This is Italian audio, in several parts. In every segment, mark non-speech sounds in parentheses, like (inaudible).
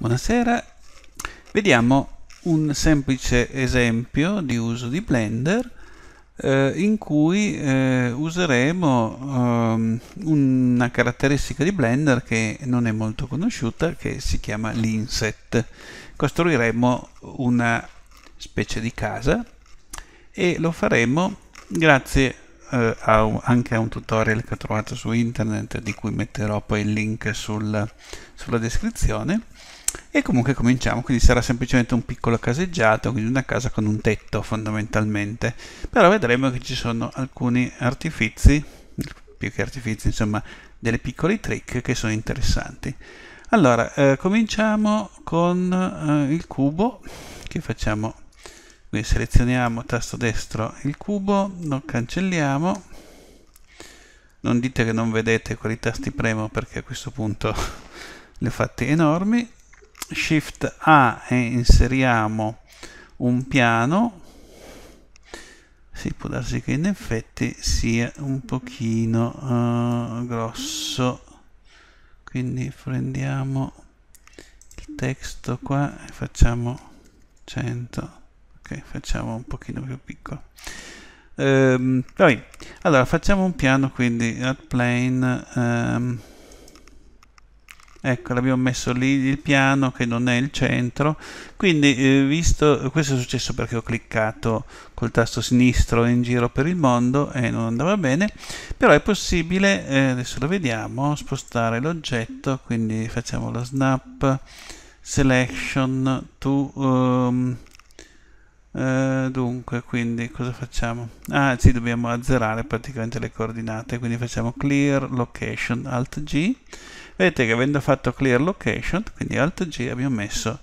Buonasera. Vediamo un semplice esempio di uso di Blender eh, in cui eh, useremo eh, una caratteristica di Blender che non è molto conosciuta che si chiama l'inset. Costruiremo una specie di casa e lo faremo grazie eh, a anche a un tutorial che ho trovato su internet di cui metterò poi il link sul, sulla descrizione e comunque cominciamo, quindi sarà semplicemente un piccolo caseggiato, quindi una casa con un tetto fondamentalmente. Però vedremo che ci sono alcuni artifizi, più che artifizi, insomma, delle piccole trick che sono interessanti. Allora, eh, cominciamo con eh, il cubo, che facciamo, quindi selezioniamo tasto destro il cubo, lo cancelliamo, non dite che non vedete quali tasti premo perché a questo punto (laughs) li ho fatti enormi Shift A e inseriamo un piano si può darsi che in effetti sia un pochino uh, grosso quindi prendiamo il testo qua e facciamo 100 ok, facciamo un pochino più piccolo ehm, poi, allora facciamo un piano quindi add plane um, ecco l'abbiamo messo lì il piano che non è il centro quindi eh, visto questo è successo perché ho cliccato col tasto sinistro in giro per il mondo e non andava bene però è possibile eh, adesso lo vediamo spostare l'oggetto quindi facciamo lo snap selection to um, dunque quindi cosa facciamo ah sì dobbiamo azzerare praticamente le coordinate quindi facciamo clear location alt g vedete che avendo fatto clear location quindi alt G abbiamo messo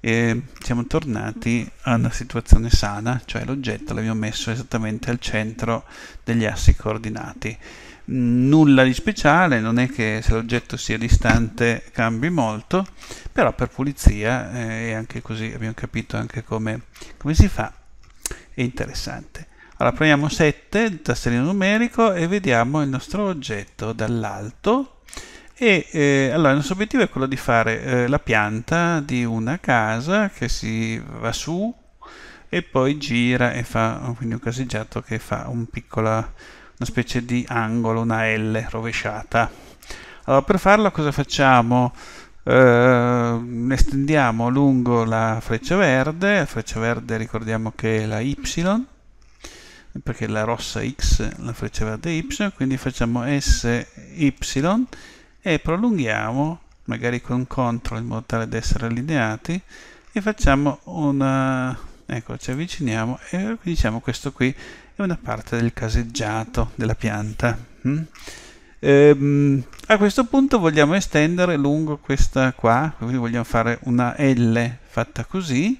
e ehm, siamo tornati a una situazione sana, cioè l'oggetto l'abbiamo messo esattamente al centro degli assi coordinati. Nulla di speciale, non è che se l'oggetto sia distante cambi molto, però per pulizia eh, anche così abbiamo capito anche come, come si fa, è interessante. Allora prendiamo 7, tastellino numerico e vediamo il nostro oggetto dall'alto e eh, allora il nostro obiettivo è quello di fare eh, la pianta di una casa che si va su e poi gira e fa quindi un caseggiato che fa un piccola, una specie di angolo, una L rovesciata. Allora per farlo cosa facciamo? Uh, estendiamo lungo la freccia verde, la freccia verde ricordiamo che è la Y, perché la rossa X, la freccia verde Y, quindi facciamo SY e prolunghiamo magari con CTRL in modo tale da essere allineati e facciamo una ecco ci avviciniamo e diciamo questo qui è una parte del caseggiato della pianta mm? ehm, a questo punto vogliamo estendere lungo questa qua quindi vogliamo fare una L fatta così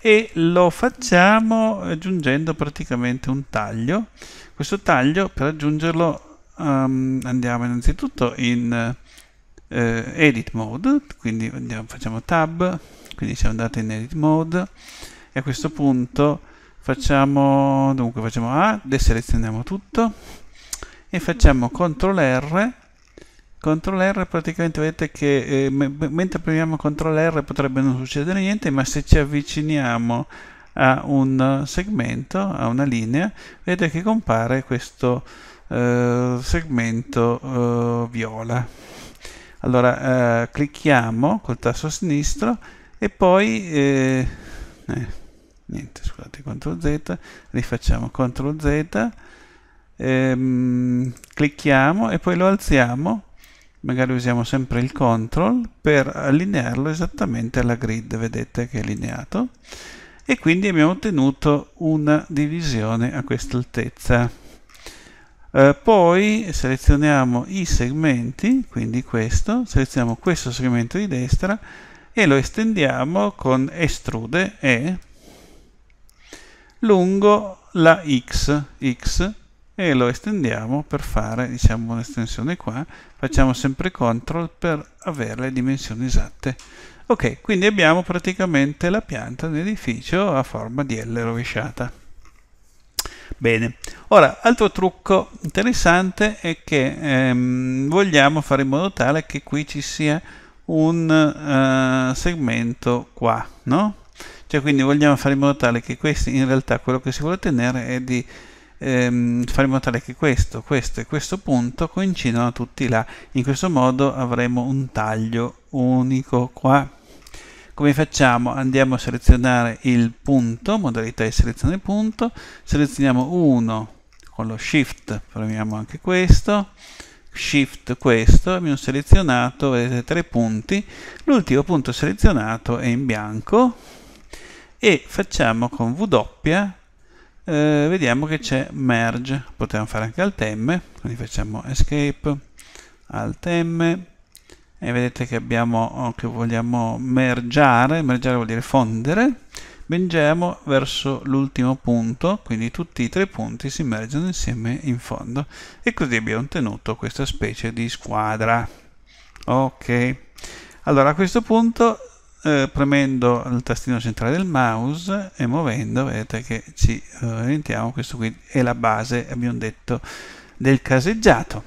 e lo facciamo aggiungendo praticamente un taglio questo taglio per aggiungerlo um, andiamo innanzitutto in eh, edit mode quindi andiamo, facciamo tab quindi siamo andati in edit mode e a questo punto facciamo dunque facciamo A deselezioniamo tutto e facciamo CTRL R CTRL R praticamente vedete che eh, mentre premiamo CTRL R potrebbe non succedere niente ma se ci avviciniamo a un segmento a una linea vedete che compare questo eh, segmento eh, viola. Allora eh, clicchiamo col tasto sinistro e poi eh, eh, niente, scusate, CTRL Z, rifacciamo CTRL Z, ehm, clicchiamo e poi lo alziamo, magari usiamo sempre il CTRL per allinearlo esattamente alla grid, vedete che è allineato, e quindi abbiamo ottenuto una divisione a questa altezza. Eh, poi selezioniamo i segmenti, quindi questo, selezioniamo questo segmento di destra e lo estendiamo con estrude E lungo la X, X e lo estendiamo per fare diciamo un'estensione qua facciamo sempre CTRL per avere le dimensioni esatte ok quindi abbiamo praticamente la pianta dell'edificio a forma di L rovesciata Bene, ora altro trucco interessante è che ehm, vogliamo fare in modo tale che qui ci sia un eh, segmento qua, no? Cioè quindi vogliamo fare in modo tale che questi, in realtà quello che si vuole ottenere è di ehm, fare in modo tale che questo, questo e questo punto coincidano tutti là. In questo modo avremo un taglio unico qua come facciamo? Andiamo a selezionare il punto, modalità di selezione punto, selezioniamo 1 con lo shift, premiamo anche questo, shift questo, abbiamo selezionato, vedete, tre punti, l'ultimo punto selezionato è in bianco e facciamo con W, eh, vediamo che c'è merge, potremmo fare anche alt M, quindi facciamo escape, alt M, e vedete che abbiamo oh, che vogliamo mergiare, mergiare vuol dire fondere, Bengiamo verso l'ultimo punto, quindi tutti i tre punti si mergono insieme in fondo e così abbiamo ottenuto questa specie di squadra. Ok, allora a questo punto eh, premendo il tastino centrale del mouse e muovendo vedete che ci orientiamo, eh, questo qui è la base, abbiamo detto, del caseggiato.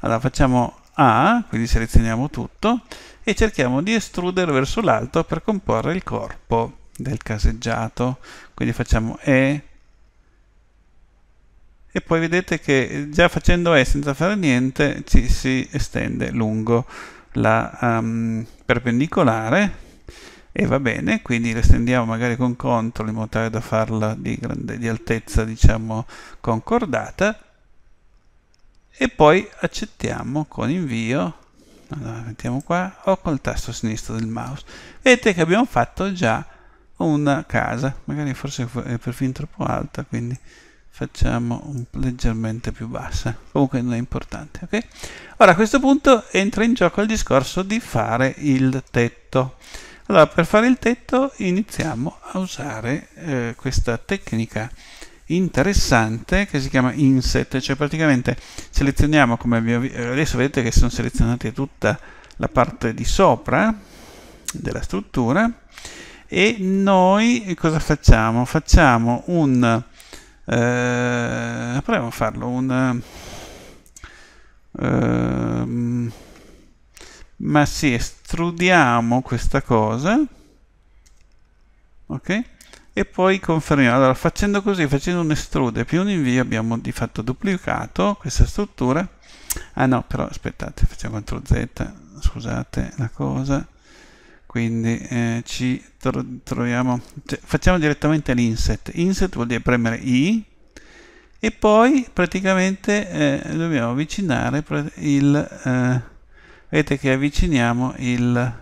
Allora facciamo a, quindi selezioniamo tutto, e cerchiamo di estrudere verso l'alto per comporre il corpo del caseggiato. Quindi facciamo E, e poi vedete che già facendo E senza fare niente ci si estende lungo la um, perpendicolare e va bene, quindi la estendiamo magari con CTRL in modo tale da farla di, grande, di altezza diciamo concordata e poi accettiamo con invio allora, mettiamo qua o col tasto sinistro del mouse vedete che abbiamo fatto già una casa magari forse è perfino troppo alta quindi facciamo un, leggermente più bassa comunque non è importante ok ora a questo punto entra in gioco il discorso di fare il tetto allora per fare il tetto iniziamo a usare eh, questa tecnica interessante che si chiama inset, cioè praticamente selezioniamo come abbiamo visto, adesso vedete che sono selezionate tutta la parte di sopra della struttura e noi cosa facciamo? Facciamo un, eh, proviamo a farlo, un, eh, ma sì, estrudiamo questa cosa, ok? e poi confermiamo. Allora, facendo così, facendo un estrude più un invio, abbiamo di fatto duplicato questa struttura. Ah no, però aspettate, facciamo CTRL Z, scusate la cosa. Quindi eh, ci tro troviamo, cioè, facciamo direttamente l'inset. Inset vuol dire premere I e poi praticamente eh, dobbiamo avvicinare il, eh, vedete che avviciniamo il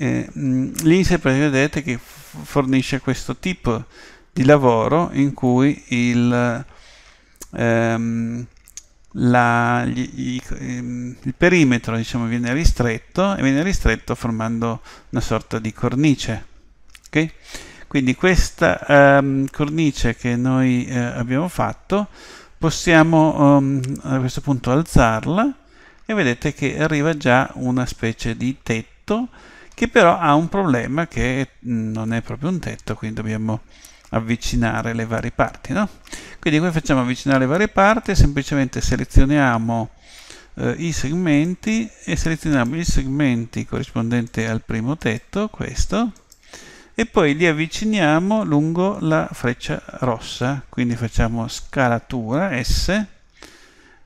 eh, l'INSEPRE vedete che fornisce questo tipo di lavoro in cui il, ehm, la, gli, gli, ehm, il perimetro diciamo, viene ristretto e viene ristretto formando una sorta di cornice. Okay? Quindi questa ehm, cornice che noi eh, abbiamo fatto possiamo um, a questo punto alzarla e vedete che arriva già una specie di tetto che però ha un problema che mm, non è proprio un tetto, quindi dobbiamo avvicinare le varie parti. No? Quindi come facciamo avvicinare le varie parti? Semplicemente selezioniamo eh, i segmenti e selezioniamo i segmenti corrispondenti al primo tetto, questo, e poi li avviciniamo lungo la freccia rossa, quindi facciamo scalatura S,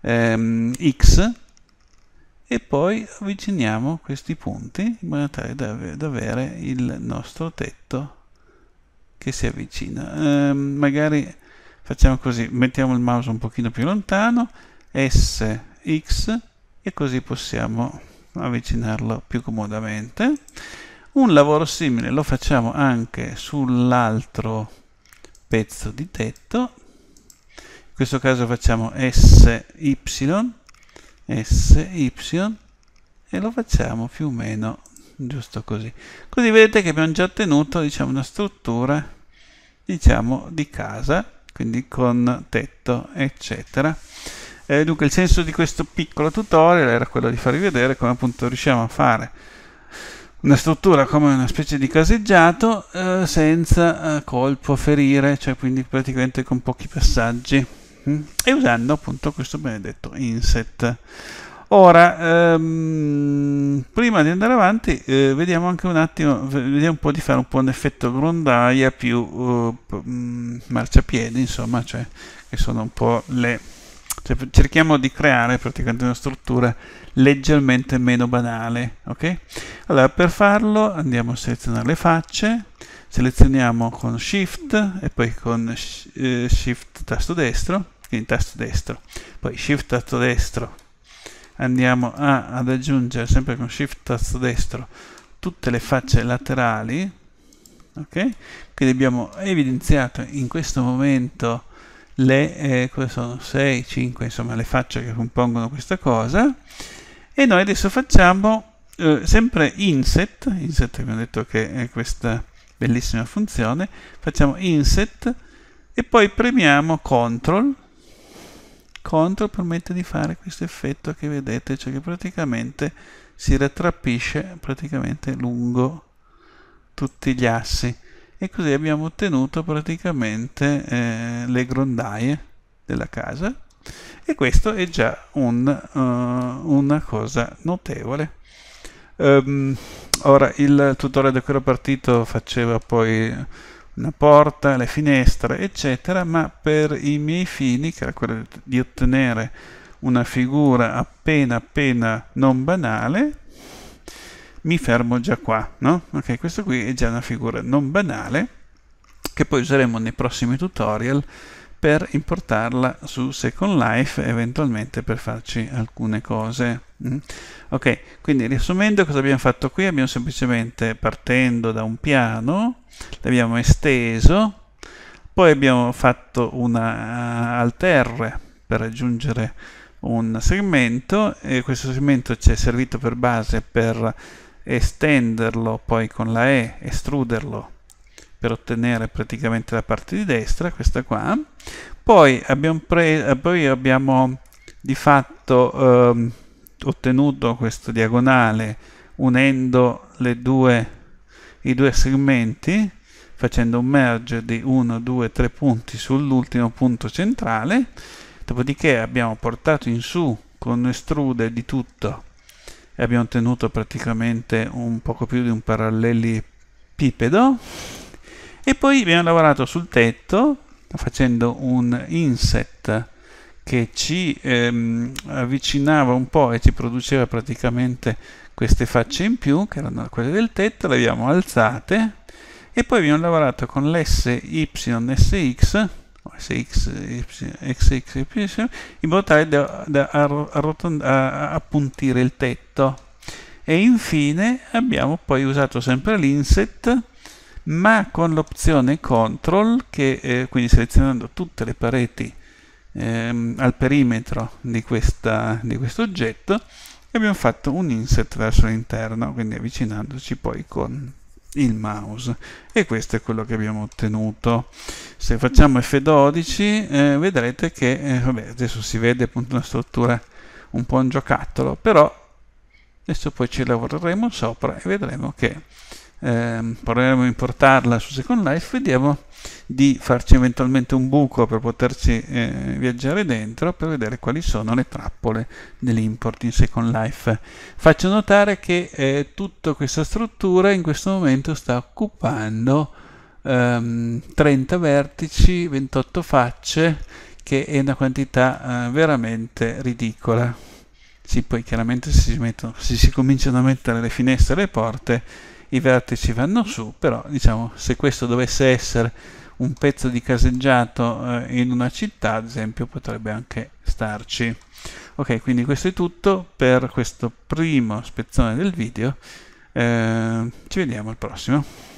ehm, X, e poi avviciniamo questi punti in modo tale da avere il nostro tetto che si avvicina. Eh, magari facciamo così, mettiamo il mouse un pochino più lontano, S, X e così possiamo avvicinarlo più comodamente. Un lavoro simile lo facciamo anche sull'altro pezzo di tetto, in questo caso facciamo S, Y sy e lo facciamo più o meno giusto così così vedete che abbiamo già ottenuto diciamo una struttura diciamo di casa quindi con tetto eccetera eh, dunque il senso di questo piccolo tutorial era quello di farvi vedere come appunto riusciamo a fare una struttura come una specie di caseggiato eh, senza eh, colpo ferire cioè quindi praticamente con pochi passaggi e usando appunto questo benedetto inset. Ora, ehm, prima di andare avanti, eh, vediamo anche un attimo, vediamo un po' di fare un po' un effetto grondaia più uh, marciapiedi, insomma, cioè che sono un po' le... Cioè, cerchiamo di creare praticamente una struttura leggermente meno banale, ok? Allora, per farlo andiamo a selezionare le facce, selezioniamo con Shift e poi con eh, Shift tasto destro, quindi tasto destro poi shift tasto destro andiamo a, ad aggiungere sempre con shift tasto destro tutte le facce laterali ok quindi abbiamo evidenziato in questo momento le eh, cosa sono 6 5 insomma le facce che compongono questa cosa e noi adesso facciamo eh, sempre inset inset abbiamo detto che è questa bellissima funzione facciamo inset e poi premiamo CTRL contro permette di fare questo effetto che vedete, cioè che praticamente si rattrappisce praticamente lungo tutti gli assi e così abbiamo ottenuto praticamente eh, le grondaie della casa e questo è già un, uh, una cosa notevole. Um, ora il tutorial da cui ero partito faceva poi la porta, le finestre, eccetera, ma per i miei fini, che era quello di ottenere una figura appena appena non banale, mi fermo già qua, no? Ok, questo qui è già una figura non banale, che poi useremo nei prossimi tutorial per importarla su Second Life, eventualmente per farci alcune cose. Mm? Ok, quindi riassumendo cosa abbiamo fatto qui? Abbiamo semplicemente partendo da un piano, l'abbiamo esteso, poi abbiamo fatto una alt R per raggiungere un segmento e questo segmento ci è servito per base per estenderlo poi con la E, estruderlo per ottenere praticamente la parte di destra, questa qua. Poi abbiamo, poi abbiamo di fatto... Um, ottenuto questo diagonale unendo due, i due segmenti facendo un merge di 1, 2, 3 punti sull'ultimo punto centrale dopodiché abbiamo portato in su con un extrude di tutto e abbiamo ottenuto praticamente un poco più di un parallelepipedo e poi abbiamo lavorato sul tetto facendo un inset che ci ehm, avvicinava un po' e ci produceva praticamente queste facce in più, che erano quelle del tetto, le abbiamo alzate e poi abbiamo lavorato con l'SYSX in modo tale da, da appuntire il tetto. E infine abbiamo poi usato sempre l'inset, ma con l'opzione control che eh, quindi selezionando tutte le pareti ehm, al perimetro di, questa, di questo oggetto e abbiamo fatto un inset verso l'interno, quindi avvicinandoci poi con il mouse e questo è quello che abbiamo ottenuto se facciamo F12 eh, vedrete che eh, vabbè, adesso si vede appunto una struttura un po' un giocattolo però adesso poi ci lavoreremo sopra e vedremo che eh, proveremo a importarla su Second Life, vediamo di farci eventualmente un buco per poterci eh, viaggiare dentro per vedere quali sono le trappole dell'import in Second Life. Faccio notare che eh, tutta questa struttura in questo momento sta occupando ehm, 30 vertici, 28 facce, che è una quantità eh, veramente ridicola. Sì, poi chiaramente se si, mettono, se si cominciano a mettere le finestre e le porte i vertici vanno su, però diciamo se questo dovesse essere un pezzo di caseggiato eh, in una città, ad esempio, potrebbe anche starci. Ok, quindi questo è tutto per questo primo spezzone del video. Eh, ci vediamo al prossimo.